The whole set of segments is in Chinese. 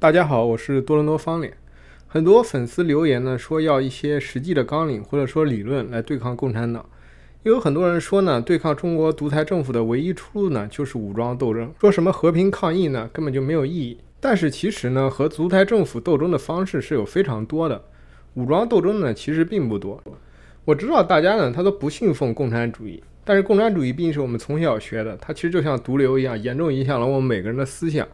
大家好，我是多伦多方脸。很多粉丝留言呢，说要一些实际的纲领或者说理论来对抗共产党。也有很多人说呢，对抗中国独裁政府的唯一出路呢，就是武装斗争。说什么和平抗议呢，根本就没有意义。但是其实呢，和独裁政府斗争的方式是有非常多的，武装斗争呢，其实并不多。我知道大家呢，他都不信奉共产主义，但是共产主义毕竟是我们从小学的，它其实就像毒瘤一样，严重影响了我们每个人的思想。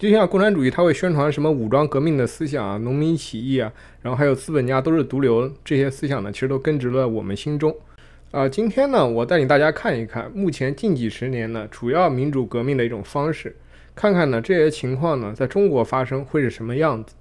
就像共产主义，他会宣传什么武装革命的思想啊、农民起义啊，然后还有资本家都是毒瘤这些思想呢，其实都根植了我们心中。啊，今天呢，我带领大家看一看，目前近几十年呢主要民主革命的一种方式，看看呢这些情况呢在中国发生会是什么样子。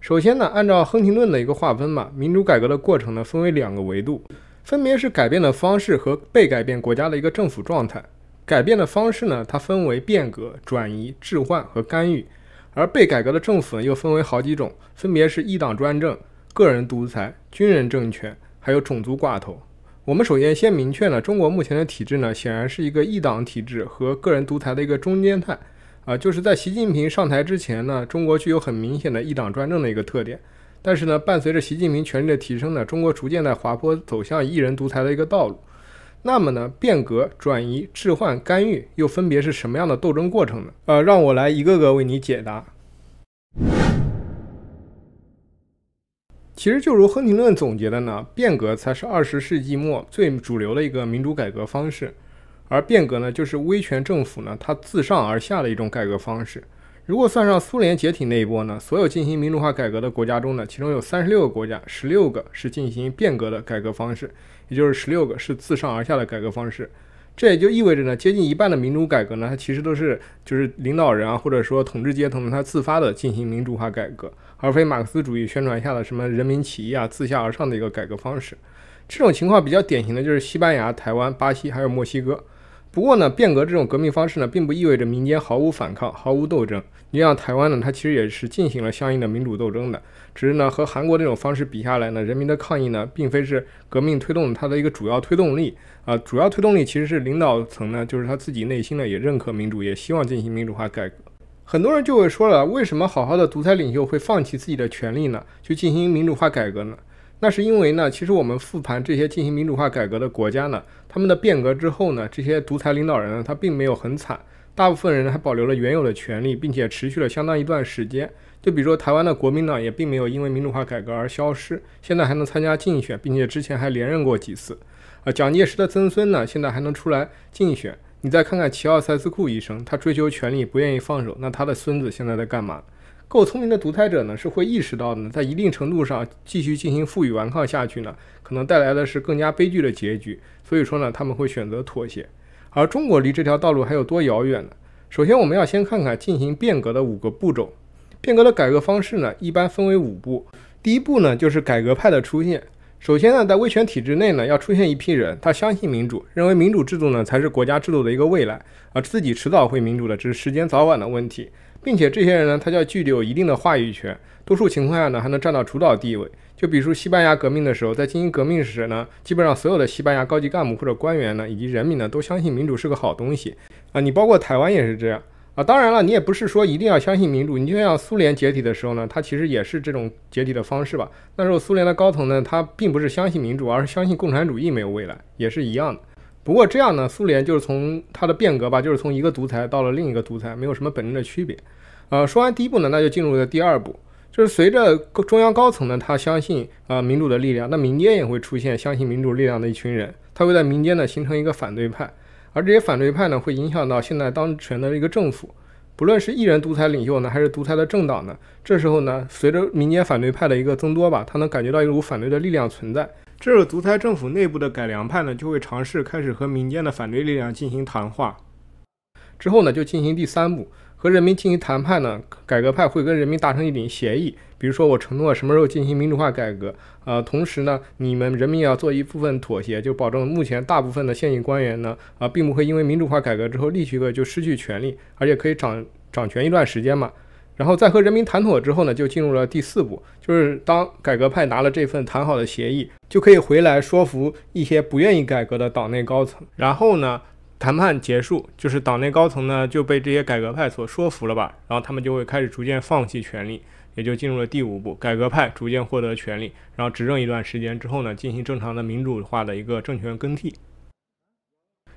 首先呢，按照亨廷顿的一个划分嘛，民主改革的过程呢分为两个维度，分别是改变的方式和被改变国家的一个政府状态。改变的方式呢，它分为变革、转移、置换和干预，而被改革的政府呢又分为好几种，分别是一党专政、个人独裁、军人政权，还有种族寡头。我们首先先明确了中国目前的体制呢，显然是一个一党体制和个人独裁的一个中间态啊，就是在习近平上台之前呢，中国具有很明显的一党专政的一个特点，但是呢，伴随着习近平权力的提升呢，中国逐渐在滑坡走向一人独裁的一个道路。那么呢，变革、转移、置换、干预又分别是什么样的斗争过程呢？呃，让我来一个个为你解答。其实就如亨廷顿总结的呢，变革才是二十世纪末最主流的一个民主改革方式，而变革呢，就是威权政府呢，它自上而下的一种改革方式。如果算上苏联解体那一波呢，所有进行民主化改革的国家中呢，其中有三十六个国家，十六个是进行变革的改革方式，也就是十六个是自上而下的改革方式。这也就意味着呢，接近一半的民主改革呢，它其实都是就是领导人啊，或者说统治阶层呢，他自发的进行民主化改革，而非马克思主义宣传下的什么人民起义啊，自下而上的一个改革方式。这种情况比较典型的就是西班牙、台湾、巴西还有墨西哥。不过呢，变革这种革命方式呢，并不意味着民间毫无反抗、毫无斗争。你像台湾呢，它其实也是进行了相应的民主斗争的，只是呢和韩国这种方式比下来呢，人民的抗议呢，并非是革命推动它的一个主要推动力啊，主要推动力其实是领导层呢，就是他自己内心呢也认可民主，也希望进行民主化改革。很多人就会说了，为什么好好的独裁领袖会放弃自己的权利呢，去进行民主化改革呢？那是因为呢，其实我们复盘这些进行民主化改革的国家呢，他们的变革之后呢，这些独裁领导人呢，他并没有很惨。大部分人还保留了原有的权利，并且持续了相当一段时间。就比如说台湾的国民党也并没有因为民主化改革而消失，现在还能参加竞选，并且之前还连任过几次。呃，蒋介石的曾孙呢，现在还能出来竞选。你再看看齐奥塞斯库医生，他追求权力不愿意放手，那他的孙子现在在干嘛？够聪明的独裁者呢，是会意识到的，在一定程度上继续进行负隅顽抗下去呢，可能带来的是更加悲剧的结局。所以说呢，他们会选择妥协。而中国离这条道路还有多遥远呢？首先，我们要先看看进行变革的五个步骤。变革的改革方式呢，一般分为五步。第一步呢，就是改革派的出现。首先呢，在威权体制内呢，要出现一批人，他相信民主，认为民主制度呢才是国家制度的一个未来，而自己迟早会民主的，只是时间早晚的问题。并且这些人呢，他就要具有一定的话语权，多数情况下呢，还能占到主导地位。就比如说西班牙革命的时候，在进行革命时呢，基本上所有的西班牙高级干部或者官员呢，以及人民呢，都相信民主是个好东西，啊，你包括台湾也是这样，啊，当然了，你也不是说一定要相信民主，你就像苏联解体的时候呢，它其实也是这种解体的方式吧，那时候苏联的高层呢，他并不是相信民主，而是相信共产主义没有未来，也是一样的。不过这样呢，苏联就是从它的变革吧，就是从一个独裁到了另一个独裁，没有什么本质的区别。呃，说完第一步呢，那就进入了第二步。就是随着中央高层呢，他相信啊民主的力量，那民间也会出现相信民主力量的一群人，他会在民间呢形成一个反对派，而这些反对派呢，会影响到现在当权的一个政府，不论是一人独裁领袖呢，还是独裁的政党呢，这时候呢，随着民间反对派的一个增多吧，他能感觉到一股反对的力量存在，这时候独裁政府内部的改良派呢，就会尝试开始和民间的反对力量进行谈话，之后呢，就进行第三步。和人民进行谈判呢，改革派会跟人民达成一点协议，比如说我承诺什么时候进行民主化改革，呃，同时呢，你们人民也要做一部分妥协，就保证目前大部分的现役官员呢，啊，并不会因为民主化改革之后立刻就失去权利，而且可以掌掌权一段时间嘛。然后在和人民谈妥之后呢，就进入了第四步，就是当改革派拿了这份谈好的协议，就可以回来说服一些不愿意改革的党内高层。然后呢？谈判结束，就是党内高层呢就被这些改革派所说服了吧，然后他们就会开始逐渐放弃权力，也就进入了第五步，改革派逐渐获得权力，然后执政一段时间之后呢，进行正常的民主化的一个政权更替。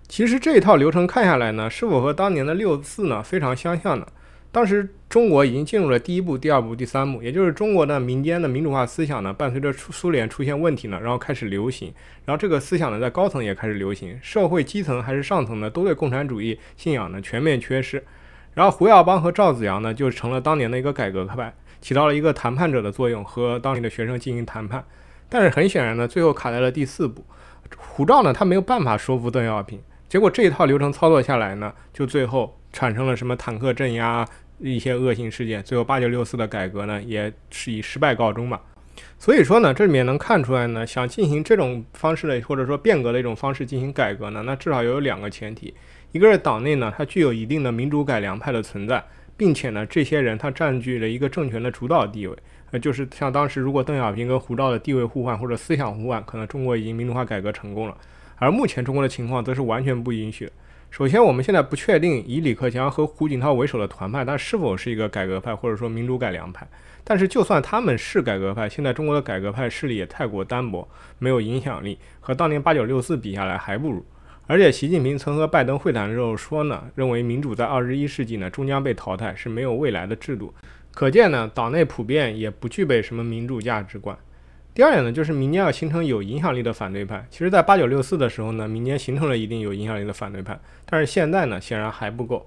其实这一套流程看下来呢，是否和当年的六四呢非常相像呢？当时中国已经进入了第一步、第二步、第三步，也就是中国的民间的民主化思想呢，伴随着苏苏联出现问题呢，然后开始流行，然后这个思想呢，在高层也开始流行，社会基层还是上层呢，都对共产主义信仰呢全面缺失，然后胡耀邦和赵子阳呢，就成了当年的一个改革派，起到了一个谈判者的作用，和当年的学生进行谈判，但是很显然呢，最后卡在了第四步，胡赵呢，他没有办法说服邓小平，结果这一套流程操作下来呢，就最后产生了什么坦克镇压。一些恶性事件，最后八九六四的改革呢，也是以失败告终嘛。所以说呢，这里面能看出来呢，想进行这种方式的或者说变革的一种方式进行改革呢，那至少有两个前提，一个是党内呢它具有一定的民主改良派的存在，并且呢这些人他占据了一个政权的主导地位，呃就是像当时如果邓小平跟胡赵的地位互换或者思想互换，可能中国已经民主化改革成功了，而目前中国的情况则是完全不允许。首先，我们现在不确定以李克强和胡锦涛为首的团派，他是否是一个改革派，或者说民主改良派。但是，就算他们是改革派，现在中国的改革派势力也太过单薄，没有影响力，和当年八九六四比下来还不如。而且，习近平曾和拜登会谈的时候说呢，认为民主在二十一世纪呢终将被淘汰，是没有未来的制度。可见呢，党内普遍也不具备什么民主价值观。第二点呢，就是民间要形成有影响力的反对派。其实，在八九六四的时候呢，民间形成了一定有影响力的反对派，但是现在呢，显然还不够。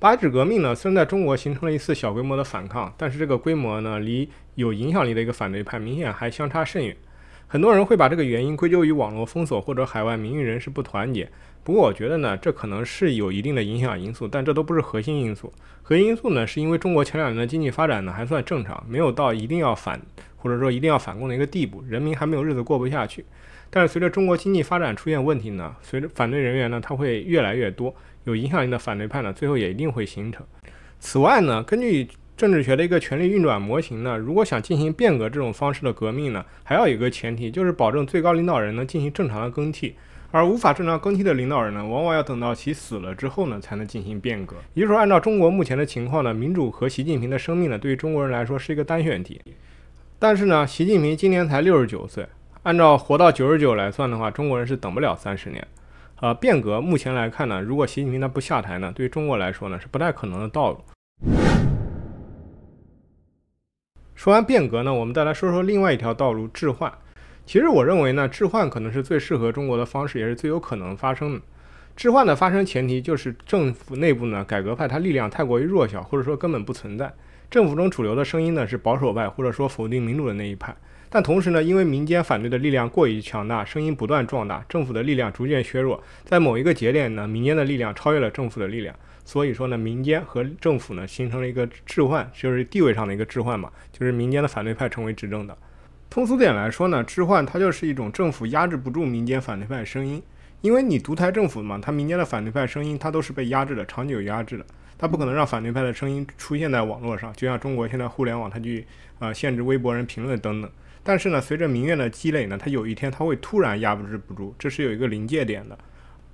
八纸革命呢，虽然在中国形成了一次小规模的反抗，但是这个规模呢，离有影响力的一个反对派明显还相差甚远。很多人会把这个原因归咎于网络封锁或者海外民誉人士不团结。不过，我觉得呢，这可能是有一定的影响因素，但这都不是核心因素。核心因素呢，是因为中国前两年的经济发展呢，还算正常，没有到一定要反。或者说一定要反共的一个地步，人民还没有日子过不下去。但是随着中国经济发展出现问题呢，随着反对人员呢，他会越来越多，有影响力的反对派呢，最后也一定会形成。此外呢，根据政治学的一个权力运转模型呢，如果想进行变革这种方式的革命呢，还要有一个前提，就是保证最高领导人呢进行正常的更替，而无法正常更替的领导人呢，往往要等到其死了之后呢，才能进行变革。也就是说，按照中国目前的情况呢，民主和习近平的生命呢，对于中国人来说是一个单选题。但是呢，习近平今年才六十九岁，按照活到九十九来算的话，中国人是等不了三十年。呃，变革目前来看呢，如果习近平他不下台呢，对中国来说呢是不太可能的道路。说完变革呢，我们再来说说另外一条道路——置换。其实我认为呢，置换可能是最适合中国的方式，也是最有可能发生的。置换的发生前提就是政府内部呢改革派它力量太过于弱小，或者说根本不存在。政府中主流的声音呢是保守派，或者说否定民主的那一派。但同时呢，因为民间反对的力量过于强大，声音不断壮大，政府的力量逐渐削弱，在某一个节点呢，民间的力量超越了政府的力量，所以说呢，民间和政府呢形成了一个置换，就是地位上的一个置换嘛，就是民间的反对派成为执政的。通俗点来说呢，置换它就是一种政府压制不住民间反对派声音。因为你独裁政府嘛，他民间的反对派声音，他都是被压制的，长久压制的，他不可能让反对派的声音出现在网络上，就像中国现在互联网，他去呃限制微博人评论等等。但是呢，随着民怨的积累呢，他有一天他会突然压制不住，这是有一个临界点的。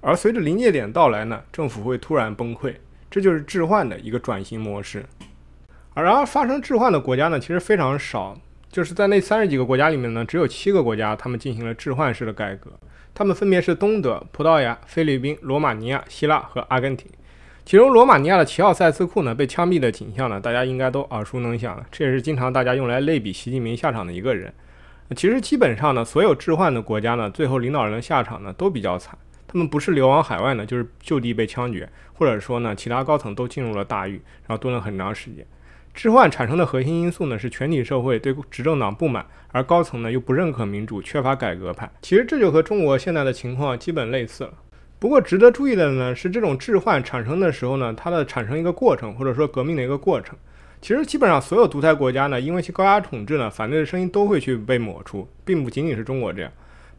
而随着临界点到来呢，政府会突然崩溃，这就是置换的一个转型模式。而发生置换的国家呢，其实非常少。就是在那三十几个国家里面呢，只有七个国家，他们进行了置换式的改革，他们分别是东德、葡萄牙、菲律宾、罗马尼亚、希腊和阿根廷。其中，罗马尼亚的齐奥塞斯库呢被枪毙的景象呢，大家应该都耳熟能详了。这也是经常大家用来类比习近平下场的一个人。其实，基本上呢，所有置换的国家呢，最后领导人的下场呢都比较惨，他们不是流亡海外呢，就是就地被枪决，或者说呢，其他高层都进入了大狱，然后蹲了很长时间。置换产生的核心因素呢，是全体社会对执政党不满，而高层呢又不认可民主，缺乏改革派。其实这就和中国现在的情况基本类似了。不过值得注意的呢，是这种置换产生的时候呢，它的产生一个过程，或者说革命的一个过程，其实基本上所有独裁国家呢，因为其高压统治呢，反对的声音都会去被抹除，并不仅仅是中国这样。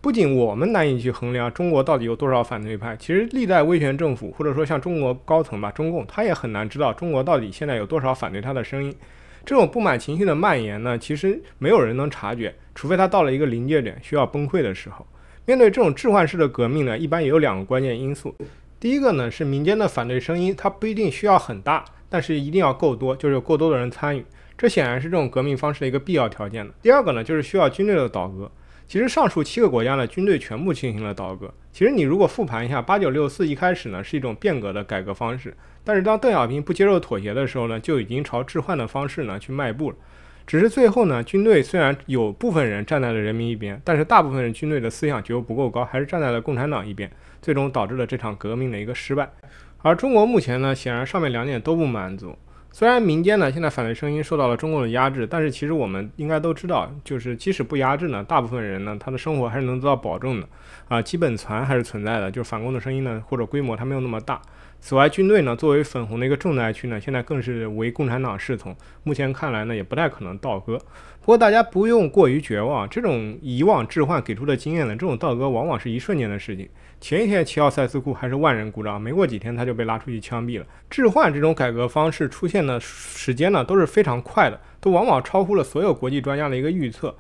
不仅我们难以去衡量中国到底有多少反对派，其实历代威权政府或者说像中国高层吧，中共他也很难知道中国到底现在有多少反对他的声音。这种不满情绪的蔓延呢，其实没有人能察觉，除非他到了一个临界点需要崩溃的时候。面对这种置换式的革命呢，一般也有两个关键因素。第一个呢是民间的反对声音，它不一定需要很大，但是一定要够多，就是够多的人参与，这显然是这种革命方式的一个必要条件的。第二个呢就是需要军队的倒戈。其实上述七个国家呢，军队全部进行了倒戈。其实你如果复盘一下八九六四，一开始呢是一种变革的改革方式，但是当邓小平不接受妥协的时候呢，就已经朝置换的方式呢去迈步了。只是最后呢，军队虽然有部分人站在了人民一边，但是大部分人军队的思想觉悟不够高，还是站在了共产党一边，最终导致了这场革命的一个失败。而中国目前呢，显然上面两点都不满足。虽然民间呢现在反对声音受到了中共的压制，但是其实我们应该都知道，就是即使不压制呢，大部分人呢他的生活还是能得到保证的，啊，基本残还是存在的。就是反共的声音呢或者规模它没有那么大。此外，军队呢作为粉红的一个重灾区呢，现在更是为共产党侍从。目前看来呢，也不太可能倒戈。不过大家不用过于绝望，这种遗忘置换给出的经验呢，这种倒戈往往是一瞬间的事情。前一天齐奥塞斯库还是万人鼓掌，没过几天他就被拉出去枪毙了。置换这种改革方式出现的时间呢，都是非常快的，都往往超乎了所有国际专家的一个预测。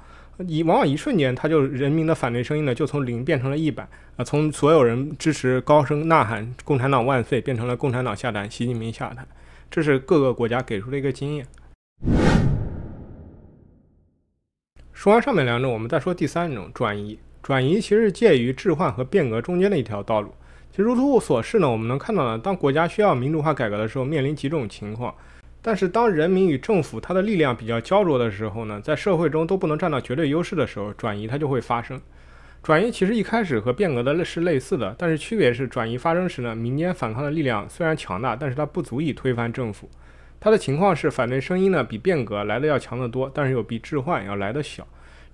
一往往一瞬间，他就人民的反对声音呢，就从零变成了100，啊，从所有人支持高声呐喊“共产党万岁”变成了“共产党下台，习近平下台”，这是各个国家给出的一个经验。说完上面两种，我们再说第三种转移。转移其实介于置换和变革中间的一条道路。其实如图所示呢，我们能看到呢，当国家需要民主化改革的时候，面临几种情况。但是，当人民与政府它的力量比较焦灼的时候呢，在社会中都不能占到绝对优势的时候，转移它就会发生。转移其实一开始和变革的是类似的，但是区别是转移发生时呢，民间反抗的力量虽然强大，但是它不足以推翻政府。它的情况是，反对声音呢比变革来的要强得多，但是又比置换要来的小。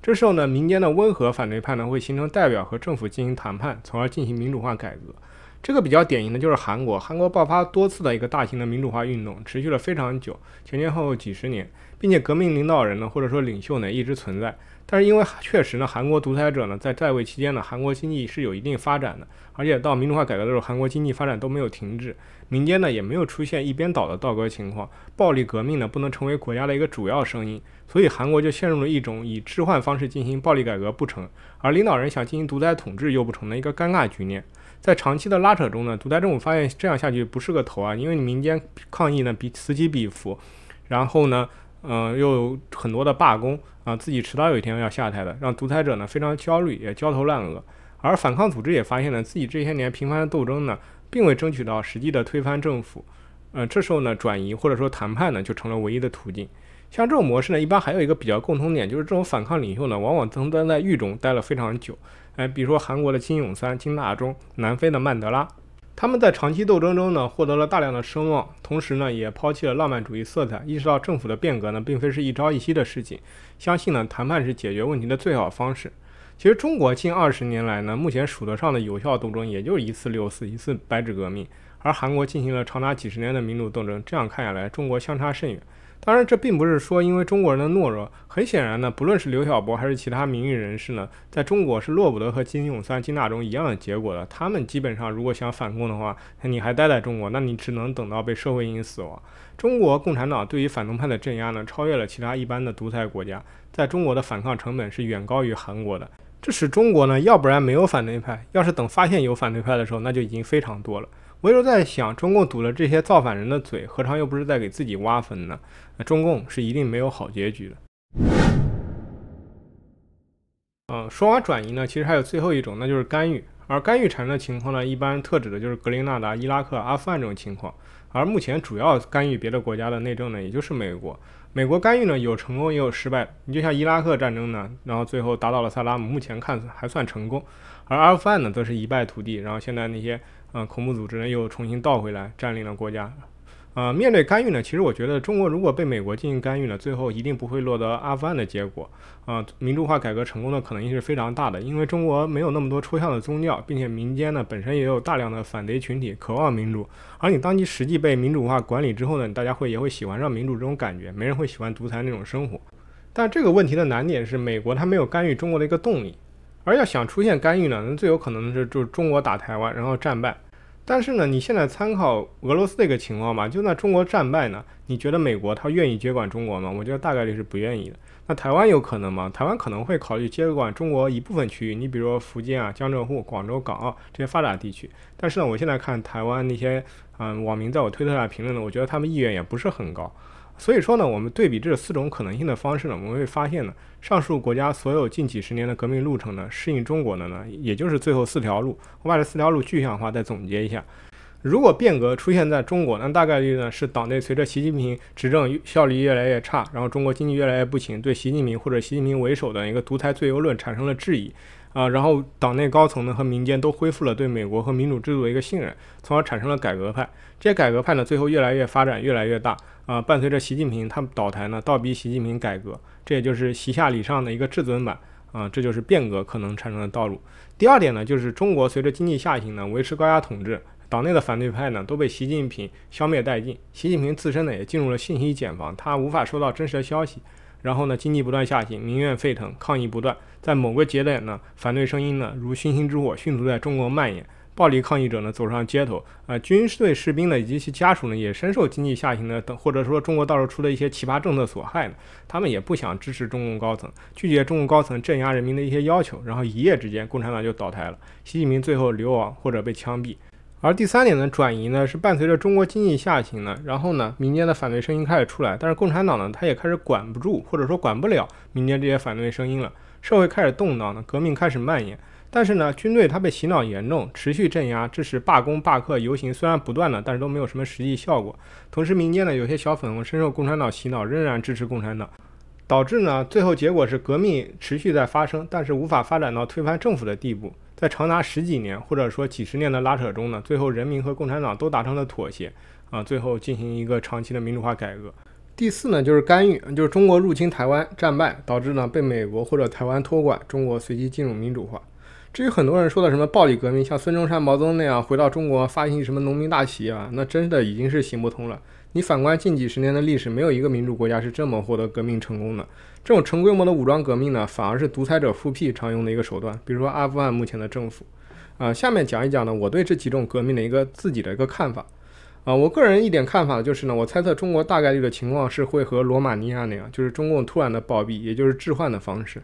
这时候呢，民间的温和反对派呢会形成代表和政府进行谈判，从而进行民主化改革。这个比较典型的就是韩国，韩国爆发多次的一个大型的民主化运动，持续了非常久，前前后后几十年，并且革命领导人呢或者说领袖呢一直存在。但是因为确实呢，韩国独裁者呢在在位期间呢，韩国经济是有一定发展的，而且到民主化改革的时候，韩国经济发展都没有停滞，民间呢也没有出现一边倒的倒戈情况，暴力革命呢不能成为国家的一个主要声音，所以韩国就陷入了一种以置换方式进行暴力改革不成，而领导人想进行独裁统治又不成的一个尴尬局面。在长期的拉扯中呢，独裁政府发现这样下去不是个头啊，因为你民间抗议呢比此起彼伏，然后呢，嗯，又有很多的罢工啊，自己迟早有一天要下台的，让独裁者呢非常焦虑，也焦头烂额。而反抗组织也发现了自己这些年频繁的斗争呢，并未争取到实际的推翻政府，呃，这时候呢，转移或者说谈判呢，就成了唯一的途径。像这种模式呢，一般还有一个比较共同点，就是这种反抗领袖呢，往往曾经在狱中待了非常久。哎，比如说韩国的金永三、金大中，南非的曼德拉，他们在长期斗争中呢，获得了大量的声望，同时呢，也抛弃了浪漫主义色彩，意识到政府的变革呢，并非是一朝一夕的事情，相信呢，谈判是解决问题的最好方式。其实中国近二十年来呢，目前数得上的有效斗争，也就是一次六四，一次白纸革命，而韩国进行了长达几十年的民主斗争，这样看下来，中国相差甚远。当然，这并不是说因为中国人的懦弱。很显然呢，不论是刘晓波还是其他名誉人士呢，在中国是落不得和金永三、金大中一样的结果的。他们基本上如果想反共的话，你还待在中国，那你只能等到被社会性死亡。中国共产党对于反动派的镇压呢，超越了其他一般的独裁国家。在中国的反抗成本是远高于韩国的。这使中国呢，要不然没有反对派，要是等发现有反对派的时候，那就已经非常多了。我一在想，中共堵了这些造反人的嘴，何尝又不是在给自己挖坟呢？中共是一定没有好结局的。嗯，说完转移呢，其实还有最后一种，那就是干预。而干预产生的情况呢，一般特指的就是格林纳达、伊拉克、阿富汗这种情况。而目前主要干预别的国家的内政呢，也就是美国。美国干预呢，有成功也有失败。你就像伊拉克战争呢，然后最后达到了萨拉姆，目前看还算成功；而阿富汗呢，则是一败涂地。然后现在那些。呃，恐怖组织呢又重新倒回来占领了国家，呃，面对干预呢，其实我觉得中国如果被美国进行干预呢，最后一定不会落得阿富汗的结果，啊，民主化改革成功的可能性是非常大的，因为中国没有那么多抽象的宗教，并且民间呢本身也有大量的反贼群体，渴望民主，而你当你实际被民主化管理之后呢，大家会也会喜欢上民主这种感觉，没人会喜欢独裁那种生活，但这个问题的难点是美国它没有干预中国的一个动力。而要想出现干预呢，那最有可能的是就是中国打台湾，然后战败。但是呢，你现在参考俄罗斯的一个情况吧，就那中国战败呢，你觉得美国他愿意接管中国吗？我觉得大概率是不愿意的。那台湾有可能吗？台湾可能会考虑接管中国一部分区域，你比如说福建啊、江浙沪、广州、港澳这些发达地区。但是呢，我现在看台湾那些嗯网民在我推特上评论的，我觉得他们意愿也不是很高。所以说呢，我们对比这四种可能性的方式呢，我们会发现呢，上述国家所有近几十年的革命路程呢，适应中国的呢，也就是最后四条路。我把这四条路具象化，再总结一下。如果变革出现在中国，那大概率呢是党内随着习近平执政效率越来越差，然后中国经济越来越不行，对习近平或者习近平为首的一个独裁最优论产生了质疑。啊，然后党内高层呢和民间都恢复了对美国和民主制度的一个信任，从而产生了改革派。这些改革派呢，最后越来越发展越来越大。啊，伴随着习近平他倒台呢，倒逼习近平改革，这也就是“习下礼上”的一个至尊版。啊，这就是变革可能产生的道路。第二点呢，就是中国随着经济下行呢，维持高压统治，党内的反对派呢都被习近平消灭殆尽，习近平自身呢也进入了信息茧房，他无法收到真实的消息。然后呢，经济不断下行，民怨沸腾，抗议不断。在某个节点呢，反对声音呢如星星之火迅速在中国蔓延，暴力抗议者呢走上街头，啊，军队士兵呢以及其家属呢也深受经济下行的等或者说中国到时候出了一些奇葩政策所害呢，他们也不想支持中共高层，拒绝中共高层镇压人民的一些要求，然后一夜之间共产党就倒台了，习近平最后流亡或者被枪毙，而第三点呢转移呢是伴随着中国经济下行呢，然后呢民间的反对声音开始出来，但是共产党呢他也开始管不住或者说管不了民间这些反对声音了。社会开始动荡了，革命开始蔓延，但是呢，军队它被洗脑严重，持续镇压，致使罢工、罢课、游行虽然不断了，但是都没有什么实际效果。同时，民间呢，有些小粉红深受共产党洗脑，仍然支持共产党，导致呢，最后结果是革命持续在发生，但是无法发展到推翻政府的地步。在长达十几年或者说几十年的拉扯中呢，最后人民和共产党都达成了妥协，啊，最后进行一个长期的民主化改革。第四呢，就是干预，就是中国入侵台湾战败，导致呢被美国或者台湾托管，中国随即进入民主化。至于很多人说的什么暴力革命，像孙中山、毛泽东那样回到中国发行什么农民大旗啊，那真的已经是行不通了。你反观近几十年的历史，没有一个民主国家是这么获得革命成功的。这种成规模的武装革命呢，反而是独裁者复辟常用的一个手段，比如说阿富汗目前的政府。啊，下面讲一讲呢，我对这几种革命的一个自己的一个看法。啊，我个人一点看法就是呢，我猜测中国大概率的情况是会和罗马尼亚那样，就是中共突然的暴毙，也就是置换的方式。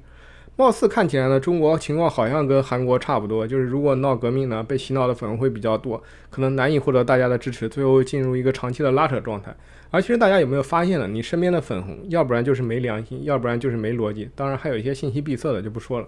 貌似看起来呢，中国情况好像跟韩国差不多，就是如果闹革命呢，被洗脑的粉红会比较多，可能难以获得大家的支持，最后进入一个长期的拉扯状态。而其实大家有没有发现呢？你身边的粉红，要不然就是没良心，要不然就是没逻辑，当然还有一些信息闭塞的就不说了。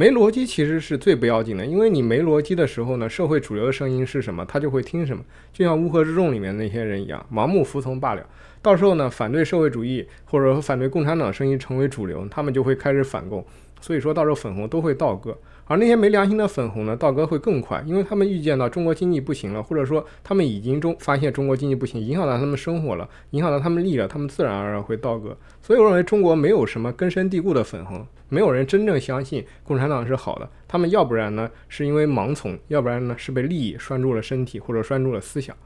没逻辑其实是最不要紧的，因为你没逻辑的时候呢，社会主流的声音是什么，他就会听什么，就像乌合之众里面那些人一样，盲目服从罢了。到时候呢，反对社会主义或者说反对共产党声音成为主流，他们就会开始反共，所以说到时候粉红都会倒戈，而那些没良心的粉红呢，倒戈会更快，因为他们预见到中国经济不行了，或者说他们已经中发现中国经济不行，影响到他们生活了，影响到他们利了，他们自然而然会倒戈。所以我认为中国没有什么根深蒂固的粉红，没有人真正相信共产党是好的，他们要不然呢是因为盲从，要不然呢是被利益拴住了身体或者拴住了思想。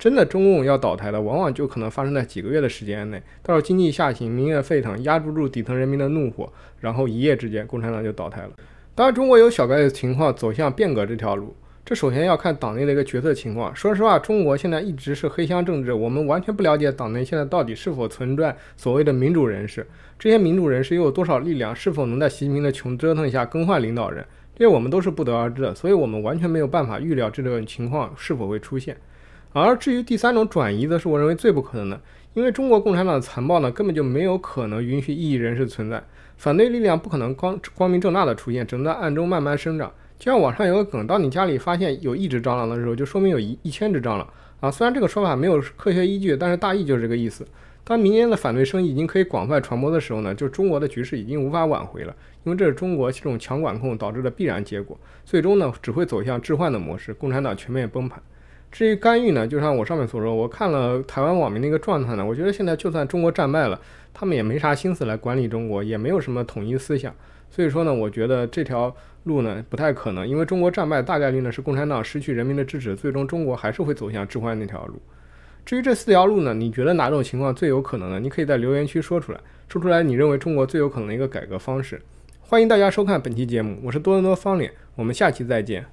真的中共要倒台了，往往就可能发生在几个月的时间内。到了经济下行、民怨沸腾，压不住底层人民的怒火，然后一夜之间共产党就倒台了。当然，中国有小概率情况走向变革这条路，这首先要看党内的一个决策情况。说实话，中国现在一直是黑箱政治，我们完全不了解党内现在到底是否存在所谓的民主人士，这些民主人士又有多少力量，是否能在习近平的穷折腾下更换领导人，这些我们都是不得而知的，所以我们完全没有办法预料这种情况是否会出现。而至于第三种转移，则是我认为最不可能的，因为中国共产党的残暴呢，根本就没有可能允许异议人士存在，反对力量不可能光光明正大的出现，只能在暗中慢慢生长。就像网上有个梗，当你家里发现有一只蟑螂的时候，就说明有一一千只蟑螂啊。虽然这个说法没有科学依据，但是大意就是这个意思。当民间的反对声音已经可以广泛传播的时候呢，就中国的局势已经无法挽回了，因为这是中国这种强管控导致的必然结果，最终呢，只会走向置换的模式，共产党全面崩盘。至于干预呢，就像我上面所说，我看了台湾网民的一个状态呢，我觉得现在就算中国战败了，他们也没啥心思来管理中国，也没有什么统一思想，所以说呢，我觉得这条路呢不太可能，因为中国战败大概率呢是共产党失去人民的支持，最终中国还是会走向置换那条路。至于这四条路呢，你觉得哪种情况最有可能呢？你可以在留言区说出来，说出来你认为中国最有可能的一个改革方式。欢迎大家收看本期节目，我是多伦多方脸，我们下期再见。